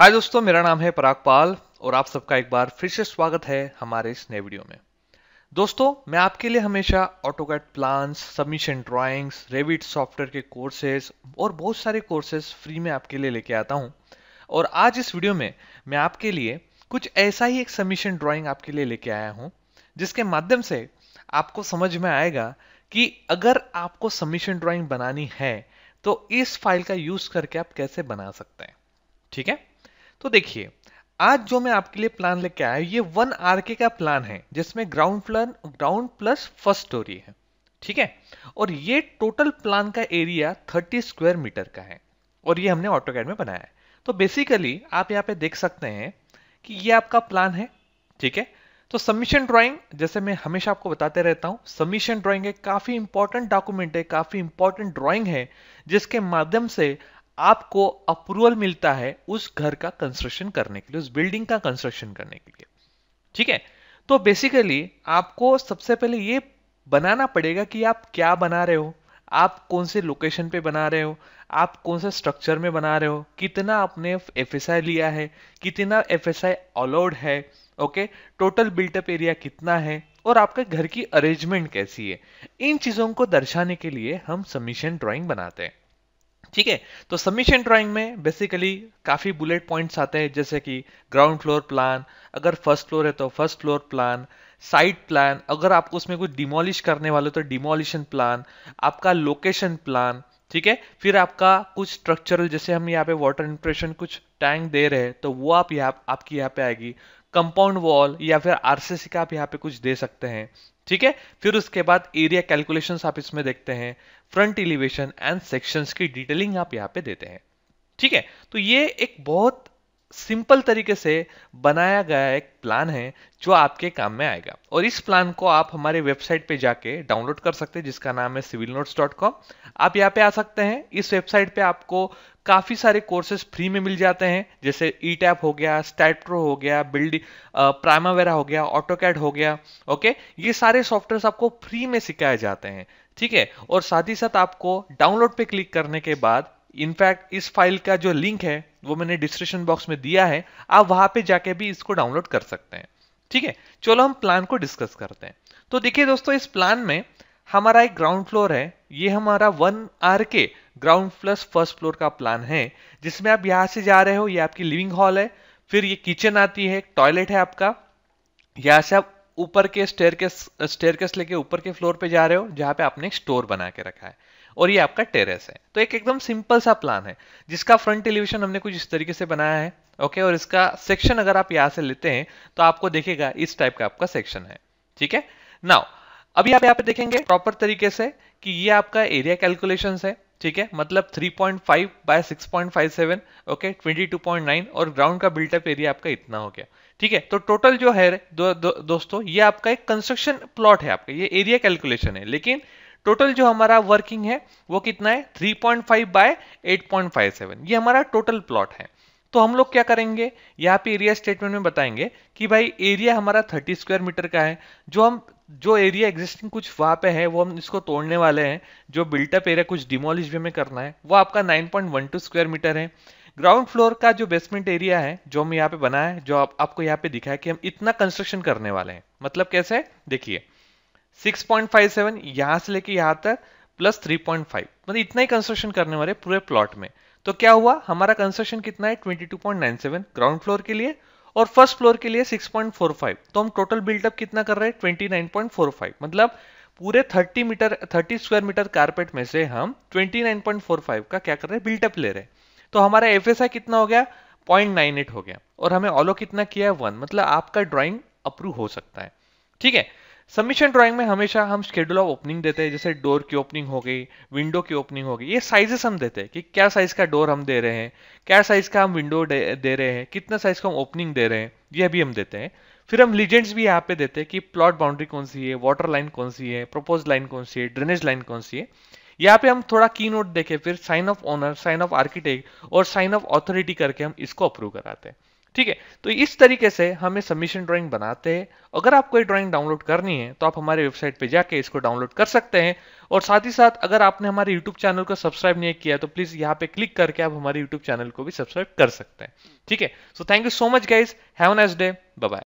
हाय दोस्तों मेरा नाम है पराग पाल और आप सबका एक बार फिर से स्वागत है हमारे इस नए वीडियो में दोस्तों मैं आपके लिए हमेशा AutoCAD plans submission drawings Revit software के कोर्सेज और बहुत सारे कोर्सेज फ्री में आपके लिए लेके आता हूं और आज इस वीडियो में मैं आपके लिए कुछ ऐसा ही एक सबमिशन ड्रॉइंग आपके लिए लेके आया हूँ जिसके माध्यम से आपको समझ में आएगा कि अगर आपको सबमिशन ड्रॉइंग बनानी है तो इस फाइल का यूज़ करके आप कैसे बना सकते हैं ठीक है तो देखिए आज जो मैं आपके लिए प्लान लेके आया ये वन आर के का प्लान है जिसमें ground plan ground plus first storey है ठीक है और ये टोटल प्लान का एरिया 30 स्क्वायर मीटर का है और ये हमने ऑटोकैड में बनाया है तो बेसिकली आप यहाँ पे देख सकते हैं कि ये आपका प्लान है ठीक है तो सबमिशन ड्राइंग जैसे मैं हमेशा आपको बताते रहता हूँ सबमिशन ड्राइंग एक काफ़ी इंपॉर्टेंट डॉक्यूमेंट है काफ़ी इंपॉर्टेंट ड्राइंग है जिसके माध्यम से आपको अप्रूवल मिलता है उस घर का कंस्ट्रक्शन करने के लिए उस बिल्डिंग का कंस्ट्रक्शन करने के लिए ठीक है तो बेसिकली आपको सबसे पहले ये बनाना पड़ेगा कि आप क्या बना रहे हो आप कौन से लोकेशन पे बना रहे हो आप कौन से स्ट्रक्चर में बना रहे हो कितना आपने एफ लिया है कितना एफ अलाउड है ओके टोटल बिल्टअप एरिया कितना है और आपके घर की अरेंजमेंट कैसी है इन चीज़ों को दर्शाने के लिए हम सबमिशन ड्राइंग बनाते हैं ठीक है तो सबमिशन ड्राइंग में बेसिकली काफ़ी बुलेट पॉइंट्स आते हैं जैसे कि ग्राउंड फ्लोर प्लान अगर फर्स्ट फ्लोर है तो first floor plan site plan अगर आपको उसमें कुछ डिमोलिश करने वाले तो डिमोलिशन प्लान आपका लोकेशन प्लान ठीक है फिर आपका कुछ स्ट्रक्चरल जैसे हम यहाँ पे वाटर इंप्रेशन कुछ टैंक दे रहे हैं तो वो आप यहाँ आपकी यहाँ पे आएगी कंपाउंड वॉल या फिर आरसीसी का आप यहाँ पे कुछ दे सकते हैं ठीक है फिर उसके बाद एरिया कैलकुलेशंस आप इसमें देखते हैं फ्रंट इलिवेशन एंड सेक्शंस की डिटेलिंग आप यहाँ पे देते हैं ठीक है तो ये एक बहुत सिंपल तरीके से बनाया गया एक प्लान है जो आपके काम में आएगा और इस प्लान को आप हमारे वेबसाइट पे जाके डाउनलोड कर सकते हैं जिसका नाम है सिविल नोट्स डॉट कॉम आप यहाँ पे आ सकते हैं इस वेबसाइट पे आपको काफ़ी सारे कोर्सेज फ्री में मिल जाते हैं जैसे ई e टैप हो गया स्टैट्रो हो गया बिल्डिंग प्राइमावेरा हो गया ऑटो कैड हो गया ओके ये सारे सॉफ्टवेयर आपको फ्री में सिखाए जाते हैं ठीक है और साथ ही साथ आपको डाउनलोड पे क्लिक करने के बाद इनफैक्ट इस फाइल का जो लिंक है वो मैंने डिस्क्रिप्शन बॉक्स में दिया है आप वहां पे जाके भी इसको डाउनलोड कर सकते हैं ठीक है चलो हम प्लान को डिस्कस करते हैं तो देखिए दोस्तों इस प्लान में हमारा एक ग्राउंड फ्लोर है ये हमारा one R K ground plus first floor का प्लान है जिसमें आप यहां से जा रहे हो ये आपकी लिविंग हॉल है फिर ये किचन आती है टॉयलेट है आपका यहां से आप ऊपर के स्टेयर के स्टेयर लेके ऊपर के फ्लोर पे जा रहे हो जहां पे आपने स्टोर बना के रखा है और ये आपका टेरेस है तो एक एकदम सिंपल सा प्लान है जिसका फ्रंट एलिवेशन हमने कुछ इस तरीके से बनाया है ओके और इसका सेक्शन अगर आप यहां से लेते हैं तो आपको देखेगा इस टाइप का आपका सेक्शन है ठीक है नाउ अभी आप यहाँ पे देखेंगे प्रॉपर तरीके से कि ये आपका एरिया कैलकुलेशन है ठीक है मतलब 3.5 बाय 6.57 ओके 22.9 और ग्राउंड का बिल्टअप एरिया आपका इतना हो गया ठीक है तो टोटल जो है दो, दो, दोस्तों ये आपका एक कंस्ट्रक्शन प्लॉट है आपका ये एरिया कैलकुलेशन है लेकिन टोटल जो हमारा वर्किंग है वो कितना है 3.5 पॉइंट फाइव बाय एट ये हमारा टोटल प्लॉट है तो हम लोग क्या करेंगे यहाँ पे एरिया स्टेटमेंट में बताएंगे कि भाई एरिया हमारा 30 स्क्वायर मीटर का है जो हम जो एरिया एग्जिस्टिंग कुछ वहां पे है वो हम इसको तोड़ने वाले हैं जो बिल्टअप एरिया कुछ डिमोलिश भी में करना है वो आपका 9.12 स्क्वायर मीटर है ग्राउंड फ्लोर का जो बेसमेंट एरिया है जो हम यहाँ पे बनाया है जो आप, आपको यहाँ पे दिखा है कि हम इतना कंस्ट्रक्शन करने वाले हैं मतलब कैसे देखिए 6.57 यहां से लेके यहां तक प्लस 3.5 मतलब इतना ही कंस्ट्रक्शन करने वाले पूरे प्लॉट में तो क्या हुआ हमारा कंस्ट्रक्शन कितना है 22.97 ग्राउंड फ्लोर के लिए और फर्स्ट फ्लोर के लिए 6.45 तो हम टोटल बिल्डअप कितना कर रहे हैं 29.45 मतलब पूरे 30 मीटर 30 स्क्वायर मीटर कारपेट में से हम 29.45 का क्या कर रहे हैं बिल्टअप ले रहे हैं तो हमारा एफ कितना हो गया एट हो गया और हमें ऑलो कितना किया है वन मतलब आपका ड्रॉइंग अप्रूव हो सकता है ठीक है सबमिशन ड्राइंग में हमेशा हम शेड्यूल ऑफ ओपनिंग देते हैं जैसे डोर की ओपनिंग हो गई विंडो की ओपनिंग हो गई ये साइजेस हम देते हैं कि क्या साइज का डोर हम दे रहे हैं क्या साइज का हम विंडो दे, दे रहे हैं कितना साइज का हम ओपनिंग दे रहे हैं ये भी हम देते हैं फिर हम लीजेंड्स भी यहाँ पे देते हैं कि प्लॉट बाउंड्री कौन सी है वाटर लाइन कौन सी है प्रपोज लाइन कौन सी है ड्रेनेज लाइन कौन सी है यहाँ पे हम थोड़ा की नोट देखे फिर sign off owner sign off architect और साइन ऑफ ऑथोरिटी करके हम इसको अप्रूव कराते हैं ठीक है तो इस तरीके से हमें सबमिशन ड्राइंग बनाते हैं अगर आपको ये ड्राइंग डाउनलोड करनी है तो आप हमारे वेबसाइट पे जाके इसको डाउनलोड कर सकते हैं और साथ ही साथ अगर आपने हमारे यूट्यूब चैनल को सब्सक्राइब नहीं किया तो प्लीज यहाँ पे क्लिक करके आप हमारे यूट्यूब चैनल को भी सब्सक्राइब कर सकते हैं ठीक है so thank you so much guys have nice day bye